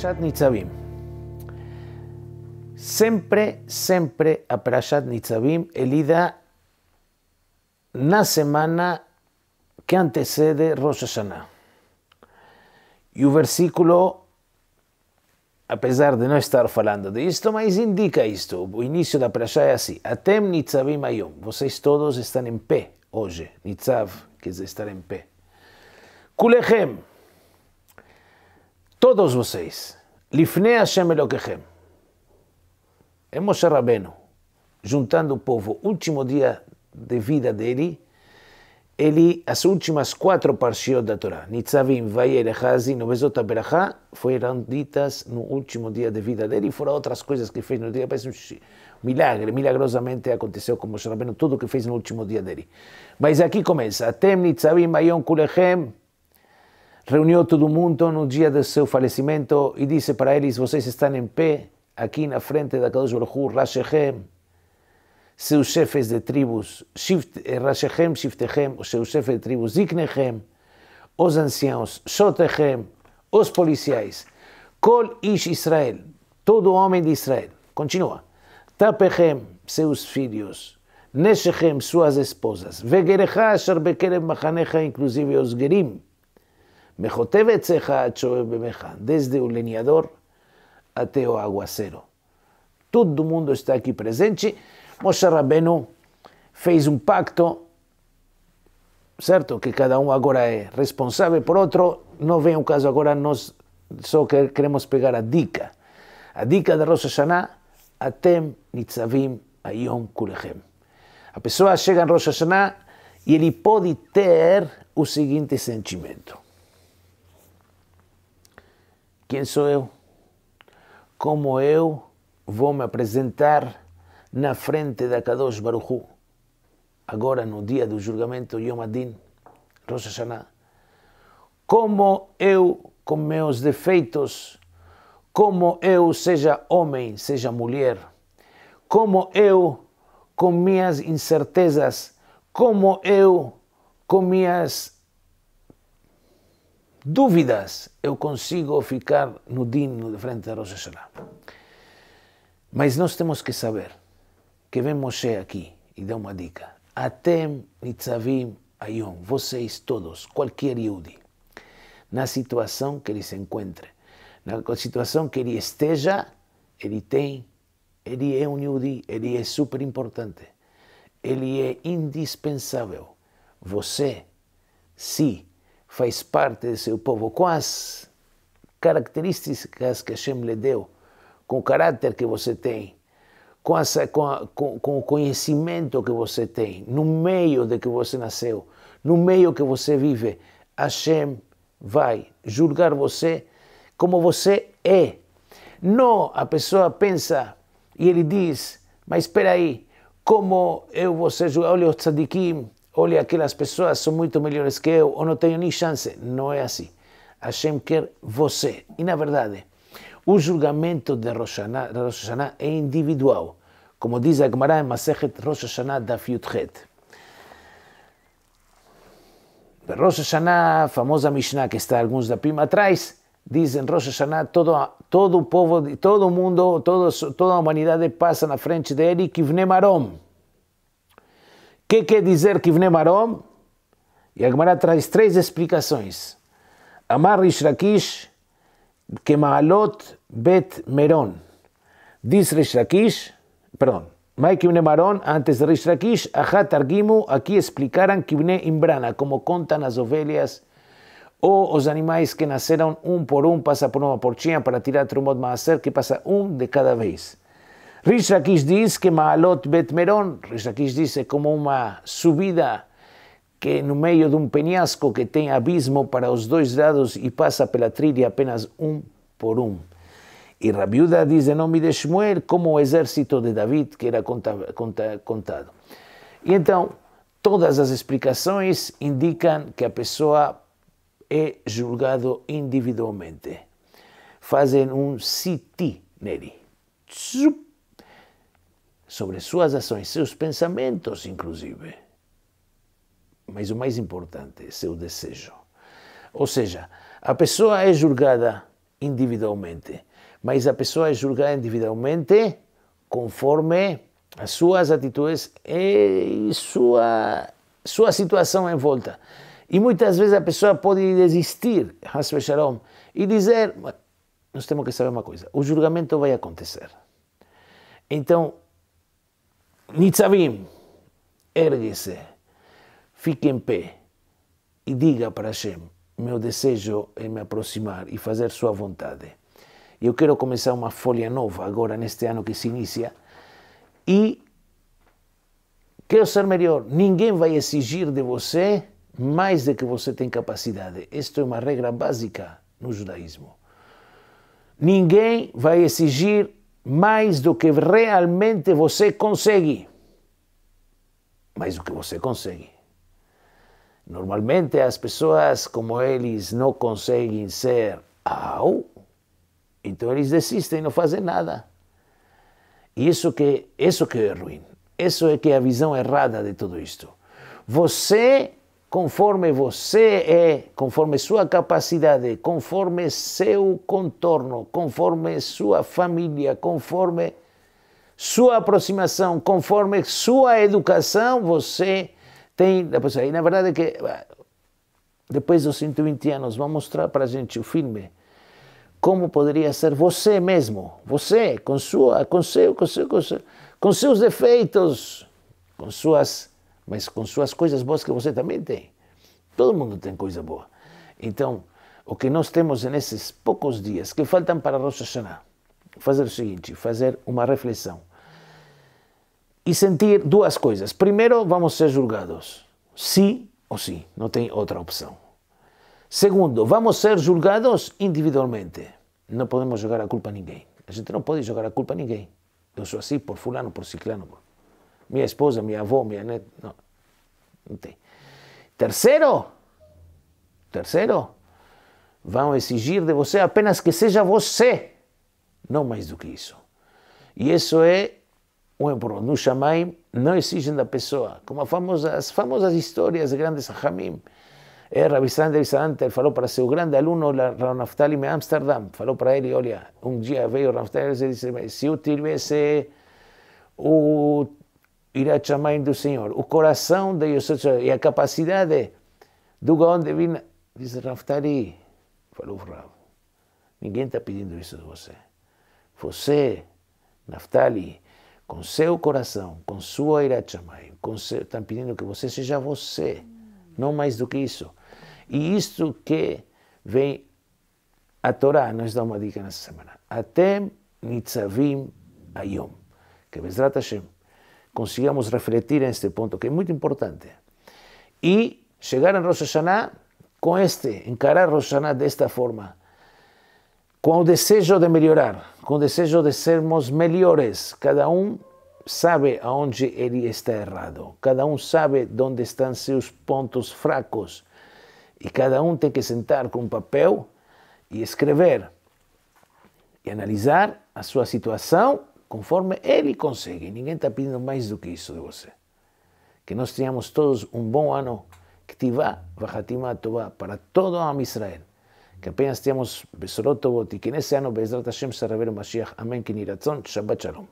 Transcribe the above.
Parashat Nitzavim. Siempre, siempre a Prashat Nitzavim, Elida, na semana que antecede Rosh Hashanah. Y un versículo, a pesar de no estar hablando de esto, más indica esto. inicio de la Parashat es así, Atem Nitzavim Ayom. ustedes todos están en pé hoy, Nitzav que es estar en pé. Kulechem. Todos ustedes Lifnei Hashem Elokechem. É Moshe Rabbeinu, juntando o povo, último dia de vida dele, ele, as últimas quatro parciot da Torá, Nitzavim, Vayelech, Hazin, Obezot, Berachá, foram ditas no último dia de vida dele, e foram outras coisas que fez no dia, parece um milagre, milagrosamente aconteceu com Moshe Rabbeinu, tudo que fez no último dia dele. Mas aqui começa, Atem Nitzavim, Vayon Kulechem, reuniu todo mundo no dia do seu falecimento e disse para eles: Vocês estão em pé aqui na frente da Kadosh Baruchu, Rashechem, seus chefes de tribos, shift, eh, Rashechem, Shiftechem, os seus chefes de tribos, Ziknechem, os anciãos, Shotechem, os policiais, Kol Ish Israel, todo homem de Israel. Continua. Tapechem, seus filhos, Neshechem, suas esposas, Vegerecha, Asher Bekerem, Machanecha, inclusive os Gerim, desde o lenhador até o aguaceiro. Todo mundo está aqui presente. Moshe Rabbeinu fez um pacto, certo? Que cada um agora é responsável por outro. Não vem o caso agora, nós só queremos pegar a dica. A dica da Rosh Hashanah, Atem Nitzavim Ayom Kulechem. A pessoa chega em Rosh Hashanah e ele pode ter o seguinte sentimento. Quem sou eu? Como eu vou me apresentar na frente da Kadosh Baruchu, agora no dia do julgamento Yom Adin, Rosh Hashanah? Como eu, com meus defeitos, como eu, seja homem, seja mulher, como eu, com minhas incertezas, como eu, com minhas dúvidas, eu consigo ficar no dino de frente a Rosh Hashanah. Mas nós temos que saber que vem Moshe aqui e dá uma dica. Atem nitzavim ayom, vocês todos, qualquer Yudi, na situação que ele se encontre, na situação que ele esteja, ele tem, ele é um Yudi, ele é super importante, ele é indispensável. Você, se faz parte de seu povo, com as características que Hashem lhe deu, com o caráter que você tem, com, essa, com, a, com, com o conhecimento que você tem, no meio de que você nasceu, no meio que você vive, Hashem vai julgar você como você é. Não, a pessoa pensa e ele diz, mas espera aí, como eu vou ser julgado? Olha o tzadikim, olha, aquelas pessoas são muito melhores que eu, ou não tenho nem chance. Não é assim. Hashem quer você. E na verdade, o julgamento de Rosh Hashanah, é individual, como diz a Gemara em Masechet Rosh Hashanah da Fiuthet. Rosh Hashanah, famosa Mishnah que está alguns da Pima atrás, diz em Rosh Hashanah, todo, todo o povo, todo o mundo, todo, toda a humanidade passa na frente dele, Marom que quer dizer Kivne Marom? E a Gemara traz três explicações. Amar Rishrakish, que Maalot Bet Meron. Diz Rishrakish, perdão, Mai Kivne marom antes de Rishrakish, Lakish, Ahat Argimu, aqui explicaram Kivne Imbrana, como contam as ovelhas ou os animais que nasceram um por um, passa por uma portinha para tirar Trumot Maaser, que passa um de cada vez. Rishakish diz que Maalot Betmeron, Rishakish diz é como uma subida que no meio de um penhasco que tem abismo para os dois lados e passa pela trilha apenas um por um. E Rabiuda diz em nome de Shmuel como o exército de David que era contado. E então, todas as explicações indicam que a pessoa é julgado individualmente. Fazem um siti nele. Tchup! sobre suas ações, seus pensamentos, inclusive. Mas o mais importante é seu desejo. Ou seja, a pessoa é julgada individualmente, mas a pessoa é julgada individualmente conforme as suas atitudes e sua, sua situação em volta. E muitas vezes a pessoa pode desistir, e dizer: nós temos que saber uma coisa, o julgamento vai acontecer. Então, Nitzavim, ergue-se, fique em pé e diga para Hashem: meu desejo é me aproximar e fazer sua vontade. Eu quero começar uma folha nova agora neste ano que se inicia e quero ser melhor. Ninguém vai exigir de você mais do que você tem capacidade. Esta é uma regra básica no judaísmo. Ninguém vai exigir mais do que realmente você consegue. Mais do que você consegue. Normalmente as pessoas, como eles não conseguem ser au, então eles desistem, não fazem nada. E isso que, isso que é ruim. Isso é que é a visão errada de tudo isto. Você conforme você é, conforme sua capacidade, conforme seu contorno, conforme sua família, conforme sua aproximação, conforme sua educação, você tem E na verdade é que ah, depois dos 120 anos vão mostrar para a gente o filme como poderia ser você mesmo, você com sua, com seu, com seu, com, seu, com seus defeitos, com suas mas com suas coisas boas que você também tem. Todo mundo tem coisa boa. Então, o que nós temos nesses poucos dias que faltam para Rosh Hashanah, fazer o seguinte, fazer uma reflexão e sentir duas coisas. Primeiro, vamos ser julgados, sim ou sim, não tem outra opção. Segundo, vamos ser julgados individualmente. Não podemos jogar a culpa a ninguém. A gente não pode jogar a culpa a ninguém. Eu sou assim por fulano, por ciclano, minha esposa, minha avó, minha neta. Não, não tem. Terceiro, terceiro, vão exigir de você apenas que seja você, não mais do que isso. E isso é um problema. No Shamaim, não exigem da pessoa, como as famosas histórias de grandes Rahamim. É, Rabi Sander Sander falou para seu grande aluno, Rav Naftali, em Amsterdã, falou para ele, olha, um dia veio Rav Naftali e disse, se eu tivesse o irá chamar do Senhor. O coração de Jesus e a capacidade do Gaon de Vina. Diz Raftari, falou o Rav, ninguém está pedindo isso de você. Você, Naftali, com seu coração, com sua Irachamay, estão pedindo que você seja você, não mais do que isso. E isto que vem a Torá, nós damos uma dica nessa semana. Atem Nitzavim Ayom. Que Bezrat Hashem consigamos refletir en este punto, que es é muy importante. Y llegar en Rosh Hashanah con este, encarar Rosh Hashanah de esta forma, con el deseo de mejorar, con el deseo de sermos mejores. Cada uno sabe aonde ele está errado, cada uno sabe dónde están sus puntos fracos y cada uno tiene que sentar con un papel y escrever y analisar a sua situación conforme ele consegue. Ninguém está pedindo mais do que isso de você. Que nós tenhamos todos um bom ano, Ktivá, Vahatimá, Tová, para todo o Am Israel. Que apenas tenhamos Besorot Tovot e que nesse ano, Bezrat Hashem, se revele o Mashiach. Amém, que niratzon. Shabbat Shalom.